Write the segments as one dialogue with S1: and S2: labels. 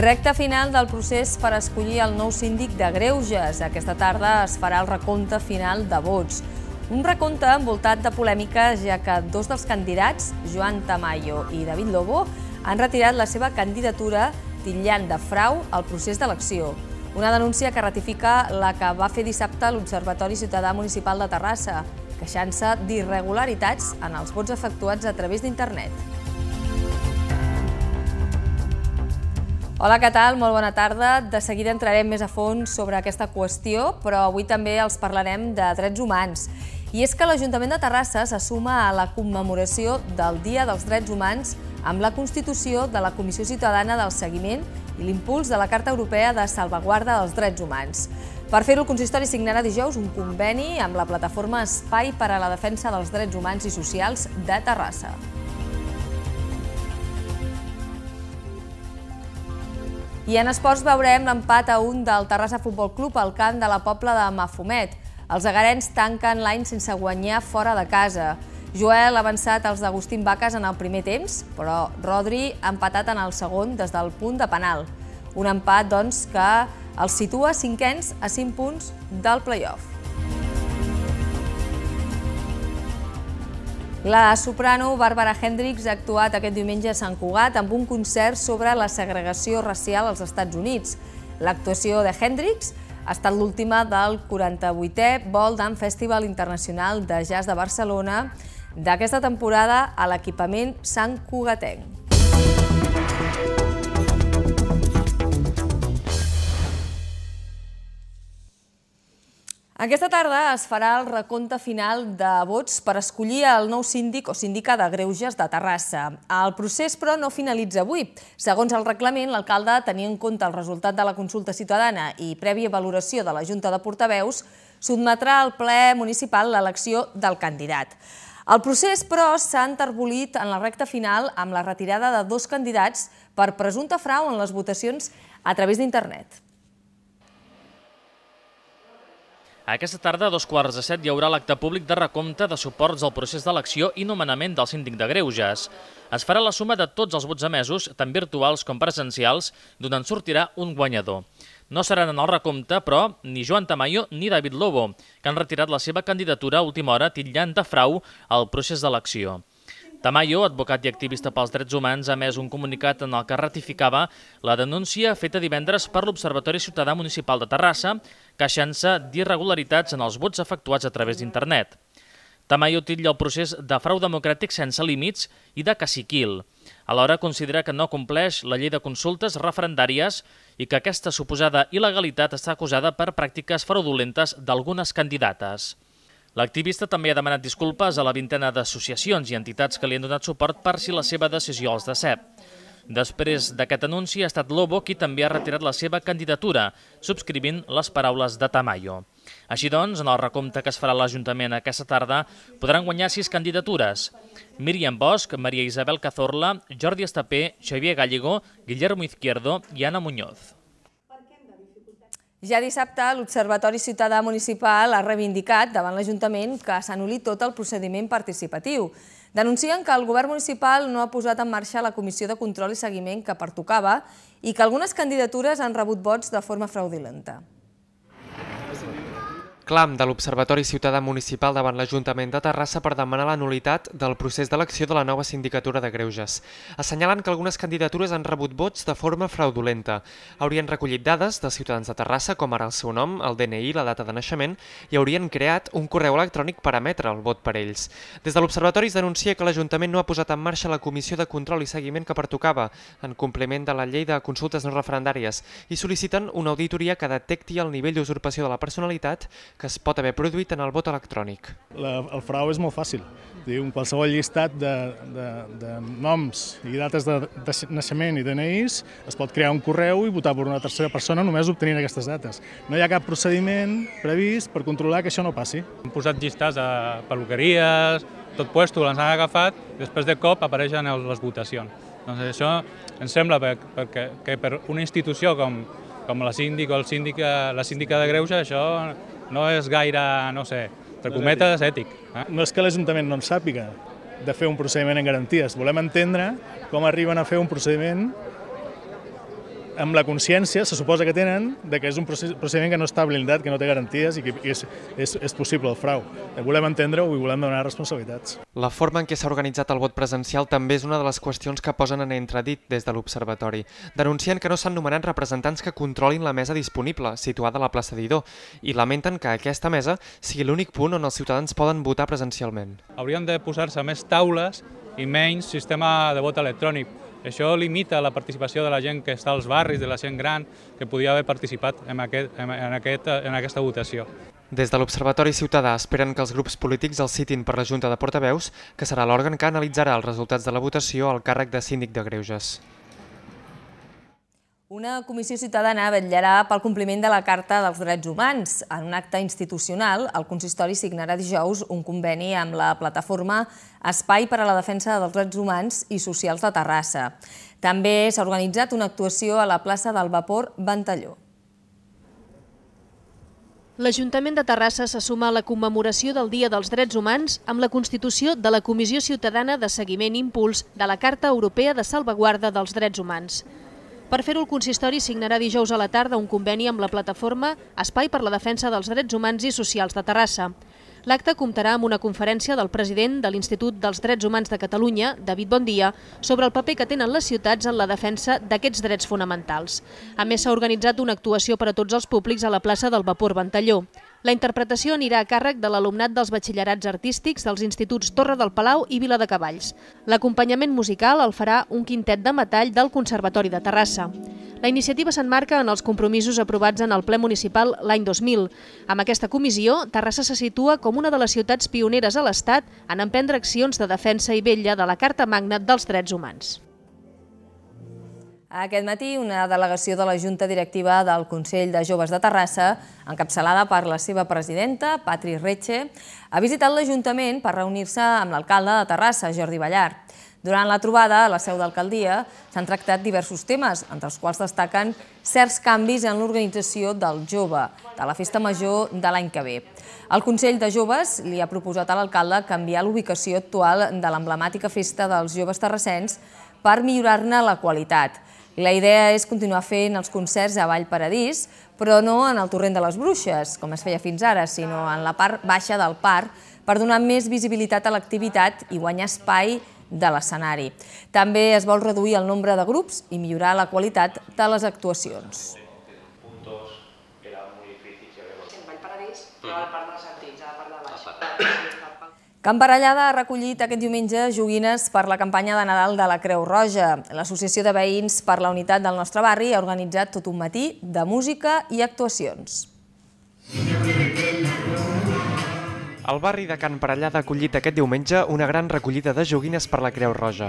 S1: Recte final del procés per escollir el nou síndic de Greuges. Aquesta tarda es farà el recompte final de vots. Un recompte envoltat de polèmiques, ja que dos dels candidats, Joan Tamayo i David Lobo, han retirat la seva candidatura tillant de frau al procés d'elecció. Una denúncia que ratifica la que va fer dissabte l'Observatori Ciutadà Municipal de Terrassa, queixant-se d'irregularitats en els vots efectuats a través d'internet. Hola, què tal? Molt bona tarda. De seguida entrarem més a fons sobre aquesta qüestió, però avui també els parlarem de drets humans. I és que l'Ajuntament de Terrassa s'assuma a la commemoració del Dia dels Drets Humans amb la constitució de la Comissió Ciutadana del Seguiment i l'impuls de la Carta Europea de Salvaguarda dels Drets Humans. Per fer-ho, el consistori signarà dijous un conveni amb la plataforma Espai per a la Defensa dels Drets Humans i Socials de Terrassa. I en esports veurem l'empat a un del Terrassa Futbol Club al camp de la Pobla de Mafumet. Els agarens tanquen l'any sense guanyar fora de casa. Joel ha avançat els d'Agustín Baques en el primer temps, però Rodri ha empatat en el segon des del punt de penal. Un empat, doncs, que els situa cinquens a 5 punts del play-off. La soprano Bàrbara Hendrix ha actuat aquest diumenge a Sant Cugat amb un concert sobre la segregació racial als Estats Units. L'actuació de Hendrix ha estat l'última del 48è Vol d'Am Festival Internacional de Jazz de Barcelona d'aquesta temporada a l'equipament Sant Cugatenc. Aquesta tarda es farà el recompte final de vots per escollir el nou síndic o síndica de Greuges de Terrassa. El procés, però, no finalitza avui. Segons el reglament, l'alcalde, tenint en compte el resultat de la consulta ciutadana i prèvia valoració de la Junta de Portaveus, sotmetrà al ple municipal l'elecció del candidat. El procés, però, s'ha enterbolit en la recta final amb la retirada de dos candidats per presumpte frau en les votacions a través d'internet.
S2: Aquesta tarda, a dos quarts de set, hi haurà l'acte públic de recompte de suports al procés d'elecció i nomenament del síndic de Greuges. Es farà la suma de tots els vots emesos, tant virtuals com presencials, d'on en sortirà un guanyador. No seran en el recompte, però, ni Joan Tamayo ni David Lobo, que han retirat la seva candidatura a última hora titllant de frau al procés d'elecció. Tamayo, advocat i activista pels drets humans, ha emès un comunicat en el que ratificava la denúncia feta divendres per l'Observatori Ciutadà Municipal de Terrassa queixant-se d'irregularitats en els vots efectuats a través d'internet. Tamayo titlla el procés de frau democràtic sense límits i de caciquil. Alhora considera que no compleix la llei de consultes referendàries i que aquesta suposada il·legalitat està acusada per pràctiques fraudulentes d'algunes candidates. L'activista també ha demanat disculpes a la vintena d'associacions i entitats que li han donat suport per si la seva decisió els decep. Després d'aquest anunci ha estat Lobo qui també ha retirat la seva candidatura, subscrivint les paraules de Tamayo. Així doncs, en el recompte que es farà a l'Ajuntament aquesta tarda, podran guanyar sis candidatures. Míriam Bosch, Maria Isabel Cazorla, Jordi Estapé, Xavier Gallego, Guillermo Izquierdo i Anna Muñoz.
S1: Ja dissabte, l'Observatori Ciutadà Municipal ha reivindicat davant l'Ajuntament que s'anuli tot el procediment participatiu. Denuncien que el govern municipal no ha posat en marxa la comissió de control i seguiment que pertocava i que algunes candidatures han rebut vots de forma fraudulenta.
S3: Clam de l'Observatori Ciutadà Municipal davant l'Ajuntament de Terrassa per demanar la nulitat del procés d'elecció de la nova sindicatura de Greuges. Assenyalen que algunes candidatures han rebut vots de forma fraudulenta. Haurien recollit dades de ciutadans de Terrassa, com ara el seu nom, el DNI, la data de naixement, i haurien creat un correu electrònic per emetre el vot per ells. Des de l'Observatori es denuncia que l'Ajuntament no ha posat en marxa la comissió de control i seguiment que pertocava, en compliment de la llei de consultes no referendàries, i sol·liciten una auditoria que detecti el nivell d'usurpació de la personalitat que es pot haver produït en el vot electrònic.
S4: La, el frau és molt fàcil. Diu, qualsevol llistat de, de, de noms i dates de, de naixement i DNIs es pot crear un correu i votar per una tercera persona només obtenint aquestes dates. No hi ha cap procediment previst per controlar que això no passi. Han posat llistes a peluqueries, tot puesto, les han agafat, després de cop apareixen les votacions. Doncs això ens sembla perquè, perquè que, que per una institució com, com la síndic o el síndic, la síndica de Greuja això no és gaire, no sé, entre cometes, ètic. Eh? No és que l'Ajuntament no en sàpiga de fer un procediment en garanties. Volem entendre com arriben a fer un procediment amb la consciència se suposa que tenen de que és un procediment que no està blindat, que no té garanties i que és, és, és possible el frau. Eh, volem entendre-ho i volem donar responsabilitats.
S3: La forma en què s'ha organitzat el vot presencial també és una de les qüestions que posen en entredit des de l'Observatori. Denuncien que no s'han nomenat representants que controlin la mesa disponible, situada a la plaça d'Idó, i lamenten que aquesta mesa sigui l'únic punt on els ciutadans poden votar presencialment.
S4: Haurien de posar-se més taules i menys sistema de vot electrònic això limita la participació de la gent que està als barris, de la gent gran, que podia haver participat en, aquest, en, aquest, en aquesta votació.
S3: Des de l'Observatori Ciutadà esperen que els grups polítics els citin per la Junta de Portaveus, que serà l'òrgan que analitzarà els resultats de la votació al càrrec de síndic de Greuges.
S1: Una comissió ciutadana vetllarà pel compliment de la Carta dels Drets Humans. En un acte institucional, el consistori signarà dijous un conveni amb la plataforma Espai per a la defensa dels drets humans i socials de Terrassa. També s'ha organitzat una actuació a la plaça del Vapor Ventalló.
S5: L'Ajuntament de Terrassa se suma a la commemoració del Dia dels Drets Humans amb la constitució de la Comissió Ciutadana de Seguiment i Impuls de la Carta Europea de Salvaguarda dels Drets Humans. Per fer-ho, el consistori signarà dijous a la tarda un conveni amb la plataforma Espai per la defensa dels drets humans i socials de Terrassa. L'acte comptarà amb una conferència del president de l'Institut dels Drets Humans de Catalunya, David Bondia, sobre el paper que tenen les ciutats en la defensa d'aquests drets fonamentals. A més, s'ha organitzat una actuació per a tots els públics a la plaça del Vapor Ventalló. La interpretació anirà a càrrec de l'alumnat dels batxillerats artístics dels instituts Torre del Palau i Vila de Cavalls. L'acompanyament musical el farà un quintet de metall del Conservatori de Terrassa. La iniciativa s'enmarca en els compromisos aprovats en el ple municipal l'any 2000. Amb aquesta comissió, Terrassa se situa com una de les ciutats pioneres a l'Estat en emprendre accions de defensa i vetlla de la Carta Magna dels Drets Humans.
S1: Aquest matí, una delegació de la Junta Directiva del Consell de Joves de Terrassa, encapçalada per la seva presidenta, Patri Retxe, ha visitat l'Ajuntament per reunir-se amb l'alcalde de Terrassa, Jordi Ballar. Durant la trobada a la seu d'alcaldia s'han tractat diversos temes, entre els quals destaquen certs canvis en l'organització del jove, de la festa major de l'any que ve. El Consell de Joves li ha proposat a l'alcalde canviar l'ubicació actual de l'emblemàtica festa dels joves terrassens per millorar-ne la qualitat. La idea és continuar fent els concerts a Vall Paradís, però no en el torrent de les Bruixes, com es feia fins ara, sinó en la part baixa del parc, per donar més visibilitat a l'activitat i guanyar espai de l'escenari. També es vol reduir el nombre de grups i millorar la qualitat de les actuacions.
S6: era En Vall Paradís, però la parc de
S1: Can Barallada ha recollit aquest diumenge joguines per la campanya de Nadal de la Creu Roja. L'Associació de Veïns per la Unitat del nostre barri ha organitzat tot un matí de música i actuacions.
S3: El barri de Can Parellada ha acollit aquest diumenge una gran recollida de joguines per la Creu Roja.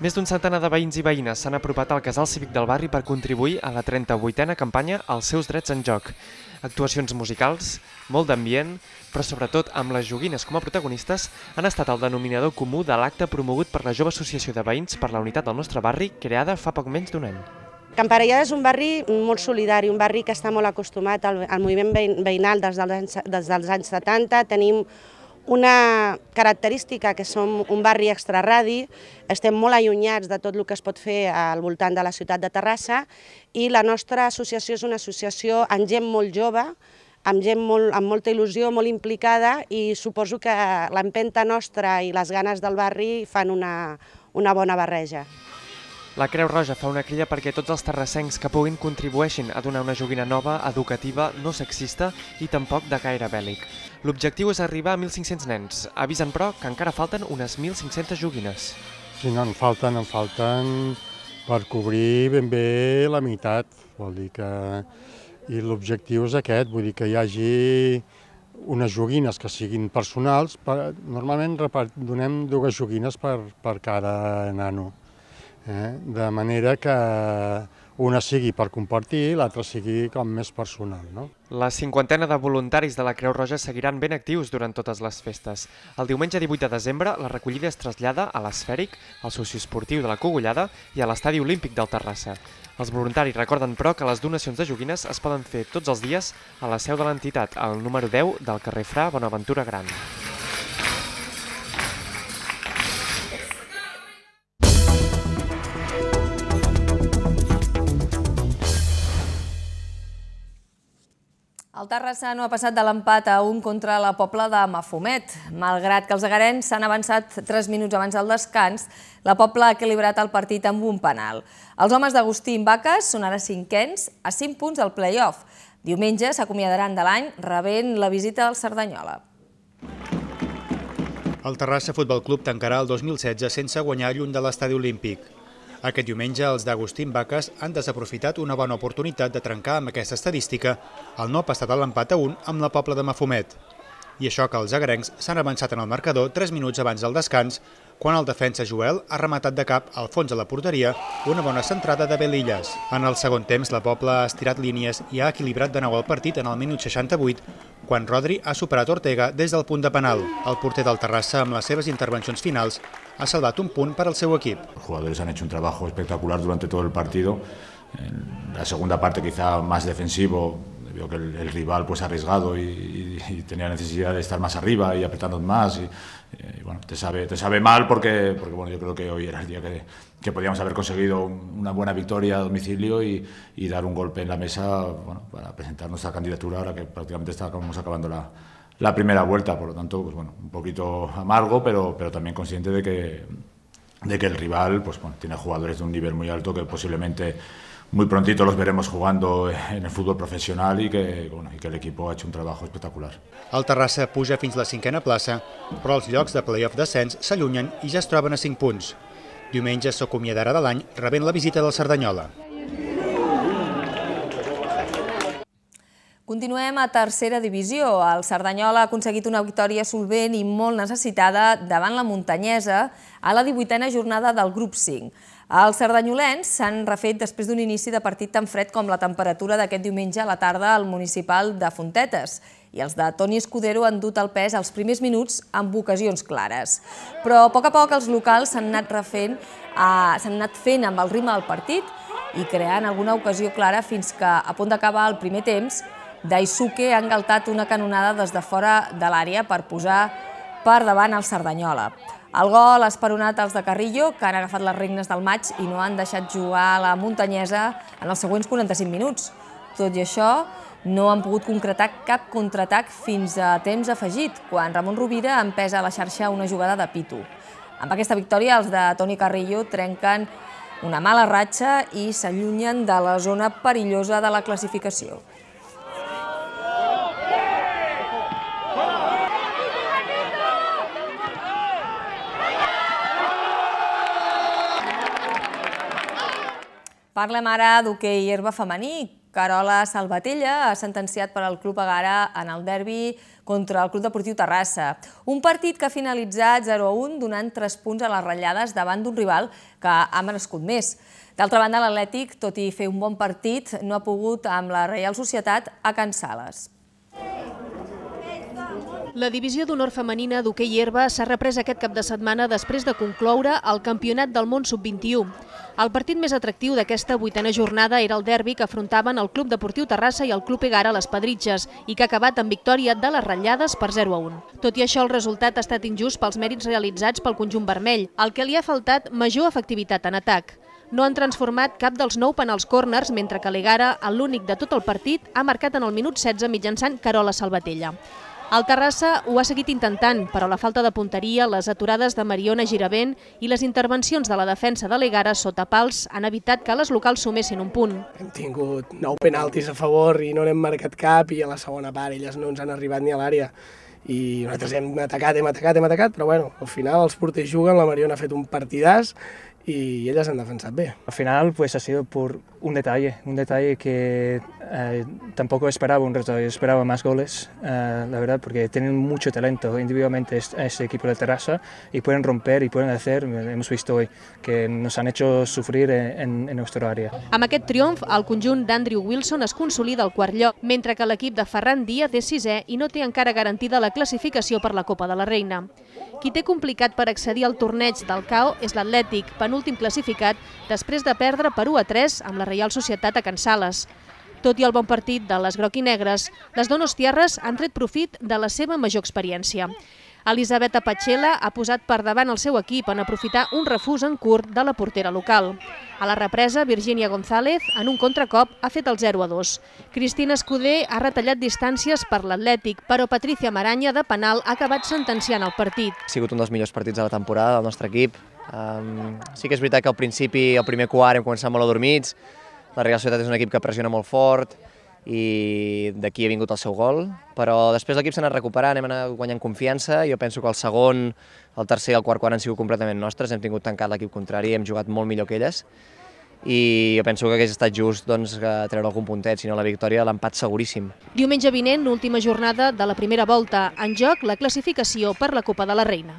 S3: Més d'un centenar de veïns i veïnes s'han apropat al casal cívic del barri per contribuir a la 38a campanya Els seus drets en joc. Actuacions musicals, molt d'ambient, però sobretot amb les joguines com a protagonistes, han estat el denominador comú de l'acte promogut per la Jove Associació de Veïns per la Unitat del Nostre Barri, creada fa poc menys d'un any.
S5: Camparellada és un barri molt solidari, un barri que està molt acostumat al, al moviment veïnal des dels, anys, des dels anys 70. Tenim una característica que som un barri extraradi, estem molt allunyats de tot el que es pot fer al voltant de la ciutat de Terrassa i la nostra associació és una associació amb gent molt jove, amb gent molt, amb molta il·lusió, molt implicada i suposo que l'empenta nostra i les ganes del barri fan una, una bona barreja.
S3: La Creu Roja fa una crida perquè tots els terrassencs que puguin contribueixin a donar una joguina nova, educativa, no sexista i tampoc de gaire bèl·lic. L'objectiu és arribar a 1.500 nens. Avisen, però, que encara falten unes 1.500 joguines.
S4: Si no en falten, en falten per cobrir ben bé la meitat. Vol dir que... I l'objectiu és aquest, vull dir que hi hagi unes joguines que siguin personals. Per... Normalment donem dues joguines per, per cada nano eh? de manera que una sigui per compartir, l'altra sigui com més personal. No?
S3: La cinquantena de voluntaris de la Creu Roja seguiran ben actius durant totes les festes. El diumenge 18 de desembre la recollida es trasllada a l'Esfèric, al socioesportiu de la Cogullada i a l'Estadi Olímpic del Terrassa. Els voluntaris recorden, però, que les donacions de joguines es poden fer tots els dies a la seu de l'entitat, al número 10 del carrer Fra Bonaventura Gran.
S1: El Terrassa no ha passat de l'empat a un contra la Pobla de Mafumet. Malgrat que els agarens s'han avançat 3 minuts abans del descans, la Pobla ha equilibrat el partit amb un penal. Els homes d'Agustí Imbaques són ara cinquens a 5 punts del play-off. Diumenge s'acomiadaran de l'any rebent la visita al Cerdanyola.
S4: El Terrassa Futbol Club tancarà el 2016 sense guanyar lluny de l'estadi olímpic. Aquest diumenge, els d'Agustín Baques han desaprofitat una bona oportunitat de trencar amb aquesta estadística el no ha passat a l'empat a un amb la Pobla de Mafumet i això que els agrencs s'han avançat en el marcador 3 minuts abans del descans, quan el defensa Joel ha rematat de cap al fons de
S3: la porteria una bona centrada de Belillas. En el segon temps, la Pobla ha estirat línies i ha equilibrat de nou el partit en el minut 68, quan Rodri ha superat Ortega des del punt de penal. El porter del Terrassa, amb les seves intervencions finals, ha salvat un punt per al seu equip.
S4: Els jugadors han fet un treball espectacular durant tot el partit. En la segunda parte quizá más defensivo, vio que el, rival pues arriesgado y, tenía necesidad de estar más arriba y apretando más eh, y, bueno, te sabe, te sabe mal porque, porque bueno, yo creo que hoy era el día que, podíamos haber conseguido una buena victoria a domicilio y, dar un golpe en la mesa para presentar nuestra candidatura ahora que prácticamente estábamos acabando la, primera vuelta, por lo tanto, pues bueno, un poquito amargo, pero, pero también consciente de que, de que el rival pues, bueno, tiene jugadores de un nivel muy alto que posiblemente muy prontito los veremos jugando en el fútbol profesional y que, bueno, y que el equipo ha hecho un trabajo espectacular.
S3: El Terrassa puja fins la cinquena plaça, però els llocs de play-off descens s'allunyen i ja es troben a 5 punts. Diumenge s'acomiadarà de l'any rebent la visita del Cerdanyola.
S1: Continuem a tercera divisió. El Cerdanyola ha aconseguit una victòria solvent i molt necessitada davant la muntanyesa a la 18a jornada del grup 5. Els cerdanyolens s'han refet després d'un inici de partit tan fred com la temperatura d'aquest diumenge a la tarda al municipal de Fontetes i els de Toni Escudero han dut el pes als primers minuts amb ocasions clares. Però a poc a poc els locals s'han anat, refent, eh, s'han anat fent amb el ritme del partit i creant alguna ocasió clara fins que, a punt d'acabar el primer temps, Daisuke ha engaltat una canonada des de fora de l'àrea per posar per davant el Cerdanyola. El gol ha esperonat els de Carrillo, que han agafat les regnes del maig i no han deixat jugar la muntanyesa en els següents 45 minuts. Tot i això, no han pogut concretar cap contraatac fins a temps afegit, quan Ramon Rovira empesa a la xarxa una jugada de Pitu. Amb aquesta victòria, els de Toni Carrillo trenquen una mala ratxa i s'allunyen de la zona perillosa de la classificació. Parlem ara d'hoquei herba femení. Carola Salvatella ha sentenciat per al Club Agara en el derbi contra el Club Deportiu Terrassa. Un partit que ha finalitzat 0-1 donant 3 punts a les ratllades davant d'un rival que ha merescut més. D'altra banda, l'Atlètic, tot i fer un bon partit, no ha pogut amb la Real Societat
S5: a Can Sales. La divisió d'honor femenina d'hoquei herba s'ha reprès aquest cap de setmana després de concloure el Campionat del Món Sub-21. El partit més atractiu d'aquesta vuitena jornada era el derbi que afrontaven el Club Deportiu Terrassa i el Club Egara a les Pedritges i que ha acabat amb victòria de les ratllades per 0 a 1. Tot i això, el resultat ha estat injust pels mèrits realitzats pel conjunt vermell, el que li ha faltat major efectivitat en atac. No han transformat cap dels nou penals corners, mentre que l'Egara, l'únic de tot el partit, ha marcat en el minut 16 mitjançant Carola Salvatella. El Terrassa ho ha seguit intentant, però la falta de punteria, les aturades de Mariona Giravent i les intervencions de la defensa de l'Egara sota pals han evitat que les locals sumessin un punt.
S4: Hem tingut nou penaltis a favor i no n'hem marcat cap i a la segona part elles no ens han arribat ni a l'àrea i nosaltres hem atacat, hem atacat, hem atacat, però bueno, al final els porters juguen, la Mariona ha fet un partidàs i elles han defensat bé. Al final pues, ha sido per un detall, un detall que eh, tampoc esperava un resultado, esperava més goles, eh, la veritat, perquè tenen molt talent individualment este, aquest equip de Terrassa i poden romper i poden fer, hem vist avui, que nos han hecho sufrir en, en nostra àrea.
S5: Amb aquest triomf, el conjunt d'Andrew Wilson es consolida al quart lloc, mentre que l'equip de Ferran Díaz és sisè i no té encara garantida la classificació per la Copa de la Reina. Qui té complicat per accedir al torneig del CAO és l'Atlètic, penúltim classificat, després de perdre per 1 a 3 amb la Reial Societat a Can Sales. Tot i el bon partit de les groc i negres, les donostiarres han tret profit de la seva major experiència. Elisabetta Pachela ha posat per davant el seu equip en aprofitar un refús en curt de la portera local. A la represa, Virginia González, en un contracop, ha fet el 0-2. Cristina Escudé ha retallat distàncies per l'Atlètic, però Patricia Maranya, de penal, ha acabat sentenciant el partit.
S6: Ha sigut un dels millors partits de la temporada del nostre equip. sí que és veritat que al principi, el primer quart, hem començat molt adormits. La Real Societat és un equip que pressiona molt fort, i d'aquí ha vingut el seu gol, però després l'equip s'ha anat recuperant, hem anat guanyant confiança, jo penso que el segon, el tercer i el quart quart han sigut completament nostres, hem tingut tancat l'equip contrari, hem jugat molt millor que elles, i jo penso que hagués estat just doncs, treure algun puntet, sinó la victòria l'empat seguríssim.
S5: Diumenge vinent, l'última jornada de la primera volta, en joc la classificació per la Copa de la Reina.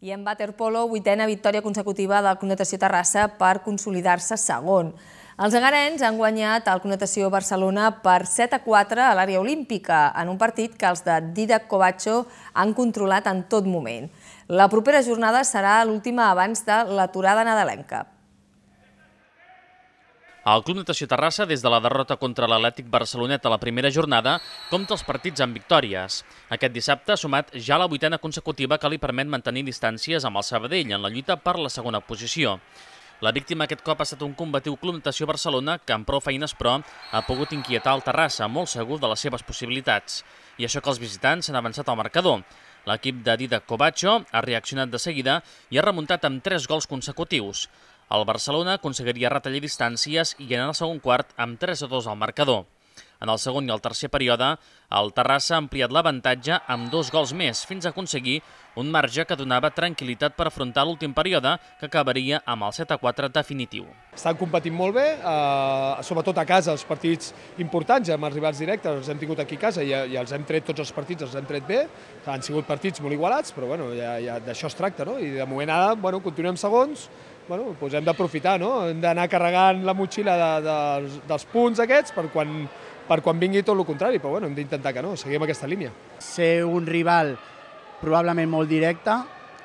S5: I en
S1: Waterpolo,
S5: vuitena victòria
S1: consecutiva del Connotació Terrassa per consolidar-se segon. Els agarens han guanyat el Connotació Barcelona per 7 a 4 a l'àrea olímpica, en un partit que els de Didac Covacho han controlat en tot moment. La propera jornada serà l'última abans de l'aturada nadalenca.
S2: El Club Natació Terrassa, des de la derrota contra l'Atlètic Barcelonet a la primera jornada, compta els partits amb victòries. Aquest dissabte ha sumat ja la vuitena consecutiva que li permet mantenir distàncies amb el Sabadell en la lluita per la segona posició. La víctima aquest cop ha estat un combatiu club natació Barcelona que amb prou feines, però, ha pogut inquietar el Terrassa, molt segur de les seves possibilitats. I això que els visitants s'han avançat al marcador. L'equip de Dida Covacho ha reaccionat de seguida i ha remuntat amb 3 gols consecutius. El Barcelona aconseguiria retallar distàncies i anar al segon quart amb 3 a 2 al marcador. En el segon i el tercer període, el Terrassa ha ampliat l'avantatge amb dos gols més, fins a aconseguir un marge que donava tranquil·litat per afrontar l'últim període, que acabaria amb el 7-4 definitiu.
S4: Estan competint molt bé, eh, sobretot a casa, els partits importants, hem arribat directes, els hem tingut aquí a casa i, i els hem tret tots els partits, els hem tret bé, han sigut partits molt igualats, però bueno, ja, ja d'això es tracta, no? I de moment ara, bueno, continuem segons, bueno, doncs hem d'aprofitar, no? Hem d'anar carregant la motxilla de, de, dels punts aquests per quan per quan vingui tot el contrari, però bueno, hem d'intentar que no, seguim aquesta línia. Ser un
S6: rival probablement molt directe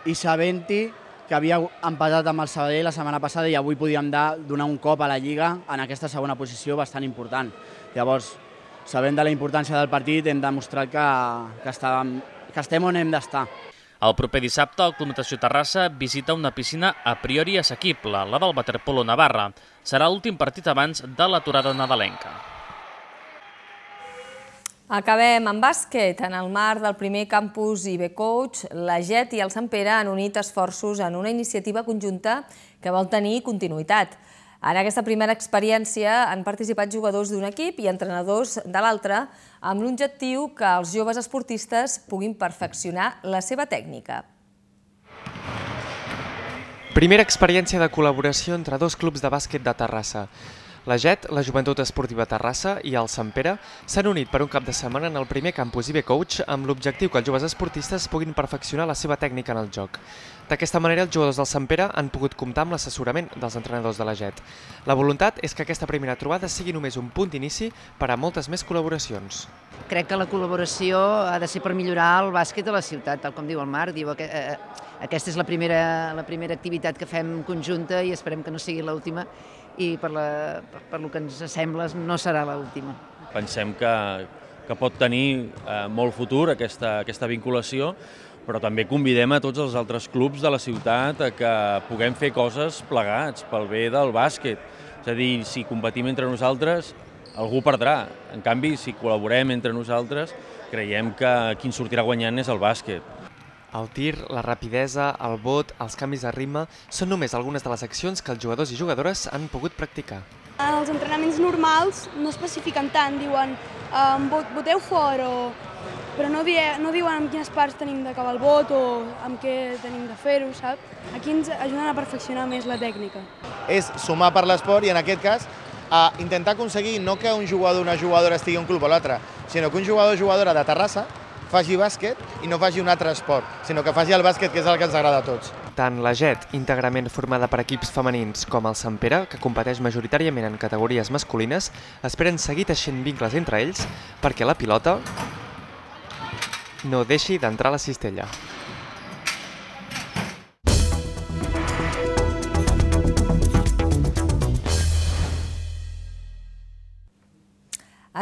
S6: i sabent-hi que havia empatat amb el Sabadell la setmana passada i avui podíem donar un cop a la Lliga en aquesta segona posició bastant important. Llavors, sabent de la importància del partit, hem demostrat que, que, estàvem, que estem on hem d'estar.
S2: El proper dissabte, el Club Natació Terrassa visita una piscina a priori assequible, la del Waterpolo Navarra. Serà l'últim partit abans de l'aturada nadalenca.
S1: Acabem amb bàsquet. En el marc del primer campus IBCoach, la JET i el Sant Pere han unit esforços en una iniciativa conjunta que vol tenir continuïtat. En aquesta primera experiència han participat jugadors d'un equip i entrenadors de l'altre amb l'objectiu que els joves esportistes puguin perfeccionar la seva tècnica.
S3: Primera experiència de col·laboració entre dos clubs de bàsquet de Terrassa. La JET, la Joventut Esportiva Terrassa i el Sant Pere s'han unit per un cap de setmana en el primer campus IB Coach amb l'objectiu que els joves esportistes puguin perfeccionar la seva tècnica en el joc. D'aquesta manera, els jugadors del Sant Pere han pogut comptar amb l'assessorament dels entrenadors de la JET. La voluntat és que aquesta primera trobada sigui només un punt d'inici per a moltes més col·laboracions.
S6: Crec que la col·laboració ha de ser per millorar el bàsquet de la ciutat, tal com diu el Marc, diu que eh, eh, aquesta és la primera, la primera activitat que fem conjunta i esperem que no sigui l'última i per, la, per, per lo que ens sembla no serà l'última.
S2: Pensem que, que pot tenir eh, molt futur aquesta, aquesta vinculació, però també convidem a tots els altres clubs de la ciutat a que puguem fer coses plegats pel bé del bàsquet. És a dir, si competim entre nosaltres, algú perdrà. En canvi, si col·laborem entre nosaltres, creiem que qui en sortirà
S3: guanyant és el bàsquet. El tir, la rapidesa, el bot, els canvis de ritme són només algunes de les accions que els jugadors i jugadores han pogut practicar.
S5: Els entrenaments normals no especifiquen tant, diuen voteu fort, o... però no, die, no diuen en quines parts tenim d'acabar el vot o amb què tenim de fer-ho, sap? Aquí ens ajuden a perfeccionar més la tècnica.
S2: És sumar per l'esport i en aquest cas a intentar aconseguir no que un jugador o una jugadora estigui un club o l'altre, sinó que un jugador o jugadora de Terrassa faci bàsquet i no faci un altre esport, sinó que faci el bàsquet, que és el que ens agrada a tots.
S3: Tant la JET, íntegrament formada per equips femenins, com el Sant Pere, que competeix majoritàriament en categories masculines, esperen seguir teixint vincles entre ells perquè la pilota no deixi d'entrar a la cistella.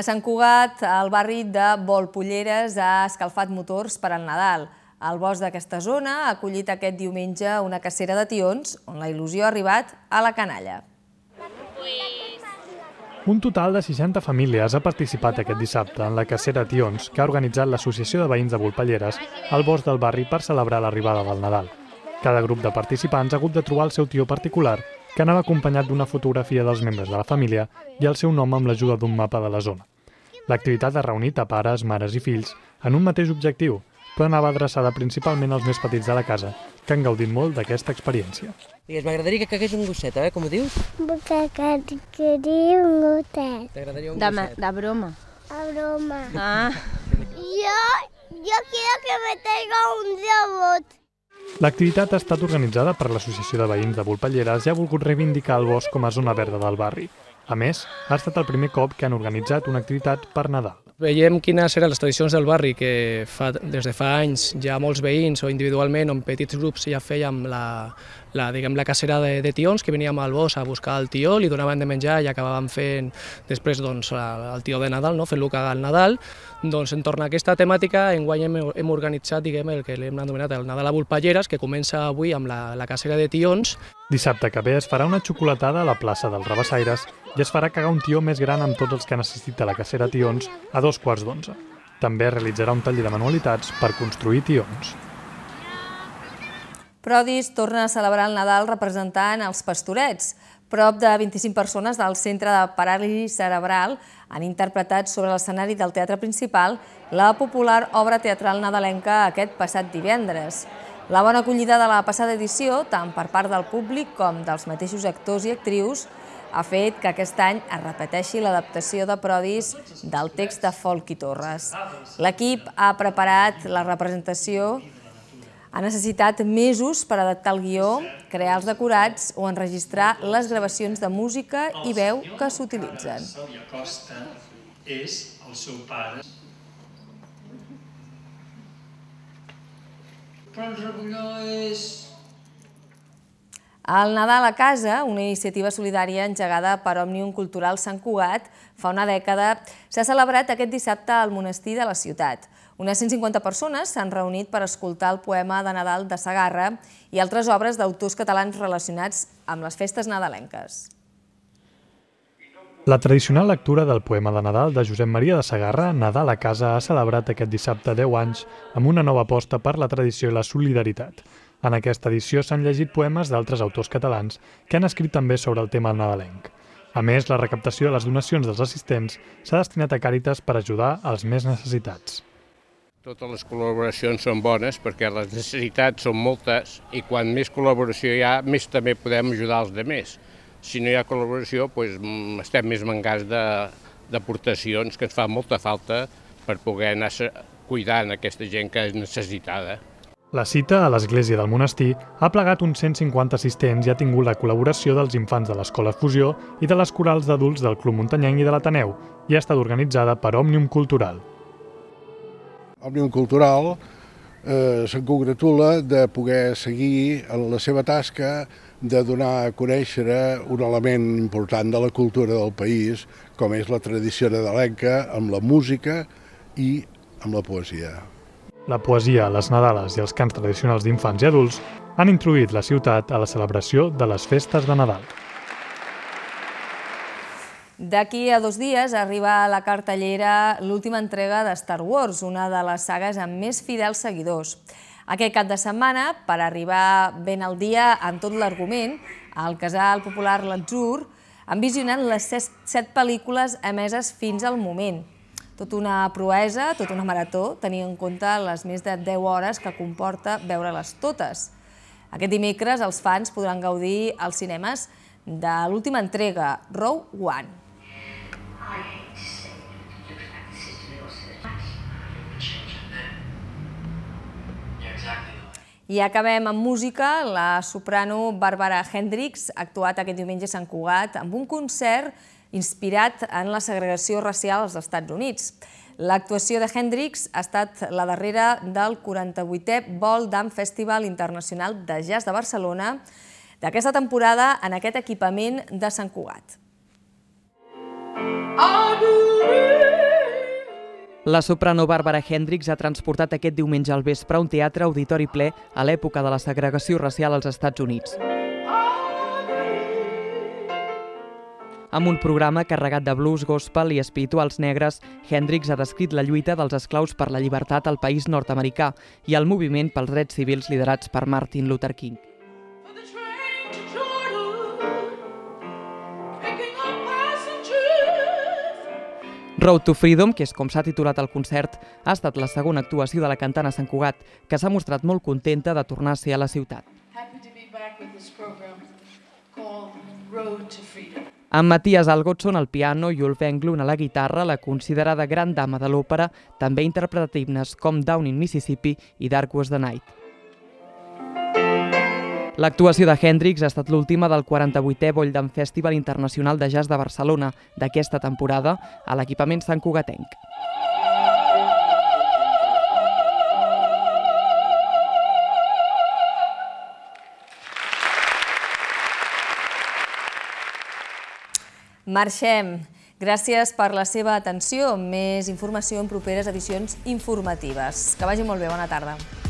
S1: A Sant Cugat, el barri de Volpulleres ha escalfat motors per al Nadal. El bosc d'aquesta zona ha acollit aquest diumenge una cacera de tions, on la il·lusió ha arribat a la canalla.
S4: Un total de 60 famílies ha participat aquest dissabte en la cacera Tions que ha organitzat l'Associació de Veïns de Volpelleres al bosc del barri per celebrar l'arribada del Nadal. Cada grup de participants ha hagut de trobar el seu tio particular que anava acompanyat d'una fotografia dels membres de la família i el seu nom amb l'ajuda d'un mapa de la zona. L'activitat ha reunit a pares, mares i fills en un mateix objectiu, però anava adreçada principalment als més petits de la casa, que han gaudit molt d'aquesta experiència.
S6: Digues, m'agradaria que cagués un gosset, eh? Com ho dius? M'agradaria un gosset. T'agradaria un de, De broma. De
S5: broma. Ah. jo, jo quiero
S1: que me traiga un robot.
S4: L'activitat ha estat organitzada per l'Associació de Veïns de Volpelleres i ha volgut reivindicar el bosc com a zona verda del barri. A més, ha estat el primer cop que han organitzat una activitat per Nadal. Veiem quines eren les tradicions del barri, que fa, des
S3: de fa anys ja molts veïns o individualment o en petits grups ja fèiem la, la, diguem, la
S6: cacera de, de tions, que veníem al bosc a buscar el tió, li donaven de menjar i acabaven fent després doncs, el tió de Nadal, no? fent-lo cagar al Nadal. Doncs torn a aquesta temàtica guany hem, hem organitzat diguem, el que l'hem anomenat el Nadal a Volpalleres, que comença avui amb la, la cacera de tions.
S4: Dissabte que ve es farà una xocolatada a la plaça dels Rabassaires i es farà cagar un tió més gran amb tots els que han assistit a la cacera tions a dos quarts d'onze. També realitzarà un taller de manualitats per construir tions.
S1: Prodis torna a celebrar el Nadal representant els pastorets. Prop de 25 persones del Centre de Paràlisi Cerebral han interpretat sobre l'escenari del Teatre Principal la popular obra teatral nadalenca aquest passat divendres. La bona acollida de la passada edició, tant per part del públic com dels mateixos actors i actrius, ha fet que aquest any es repeteixi l'adaptació de Prodis del text de Folk i Torres. L'equip ha preparat la representació ha necessitat mesos per adaptar el guió, crear els decorats o enregistrar les gravacions de música i veu que s'utilitzen. Sònia
S4: Costa és el seu pare.
S6: Pons Rebulló és
S1: el Nadal a Casa, una iniciativa solidària engegada per Òmnium Cultural Sant Cugat, fa una dècada, s'ha celebrat aquest dissabte al monestir de la ciutat. Unes 150 persones s'han reunit per escoltar el poema de Nadal de Sagarra i altres obres d'autors catalans relacionats amb les festes nadalenques.
S4: La tradicional lectura del poema de Nadal de Josep Maria de Sagarra, Nadal a casa, ha celebrat aquest dissabte 10 anys amb una nova aposta per la tradició i la solidaritat. En aquesta edició s'han llegit poemes d'altres autors catalans que han escrit també sobre el tema nadalenc. A més, la recaptació de les donacions dels assistents s'ha destinat a Càritas per ajudar els més necessitats.
S2: Totes les col·laboracions són bones perquè les necessitats són moltes i quan més col·laboració hi ha, més també podem ajudar els més. Si no hi ha col·laboració, doncs mm, estem més mancats d'aportacions que ens fa molta falta per poder anar cuidant aquesta gent que és necessitada.
S4: La cita a l'església del monestir ha plegat uns 150 assistents i ha tingut la col·laboració dels infants de l'Escola Fusió i de les corals d'adults del Club Muntanyenc i de l'Ateneu i ha estat organitzada per Òmnium Cultural.
S2: Òmnium Cultural eh, se'n congratula de poder seguir la seva tasca de donar a conèixer un element important de la cultura del país, com és la tradició nadalenca amb la música i amb la poesia.
S4: La poesia, les Nadales i els cants tradicionals d'infants i adults han introduït la ciutat a la celebració de les festes de Nadal.
S1: D'aquí a dos dies arriba a la cartellera l'última entrega de Star Wars, una de les sagues amb més fidels seguidors. Aquest cap de setmana, per arribar ben al dia amb tot l'argument, el casal popular L'Atzur han visionat les set pel·lícules emeses fins al moment – tot una proesa, tot una marató, tenint en compte les més de 10 hores que comporta veure-les totes. Aquest dimecres els fans podran gaudir als cinemes de l'última entrega, Row One. I acabem amb música. La soprano Bàrbara Hendrix ha actuat aquest diumenge a Sant Cugat amb un concert inspirat en la segregació racial als Estats Units. L'actuació de Hendrix ha estat la darrera del 48è Vol Dam Festival Internacional de Jazz de Barcelona d'aquesta temporada en aquest equipament de Sant Cugat.
S6: La soprano Bàrbara Hendrix ha transportat aquest diumenge al vespre un teatre auditori ple a l'època de la segregació racial als Estats Units. Amb un programa carregat de blues, gospel i espirituals negres, Hendrix ha descrit la lluita dels esclaus per la llibertat al país nord-americà i el moviment pels drets civils liderats per Martin Luther King. Road to Freedom, que és com s'ha titulat el concert, ha estat la segona actuació de la cantant a Sant Cugat, que s'ha mostrat molt contenta de tornar a ser a la ciutat.
S2: Happy to be back with this program called Road to Freedom.
S6: Amb Matías Algodson al piano i Ulf Englund a la guitarra, la considerada gran dama de l'òpera també interpretat himnes com Down in Mississippi i Dark Was the Night. L'actuació de Hendrix ha estat l'última del 48è Bolldam Festival Internacional de Jazz de Barcelona d'aquesta temporada a l'equipament Sant Cugatenc.
S1: Marxem. Gràcies per la seva atenció. Més informació en properes edicions informatives. Que vagi molt bé. Bona
S5: tarda.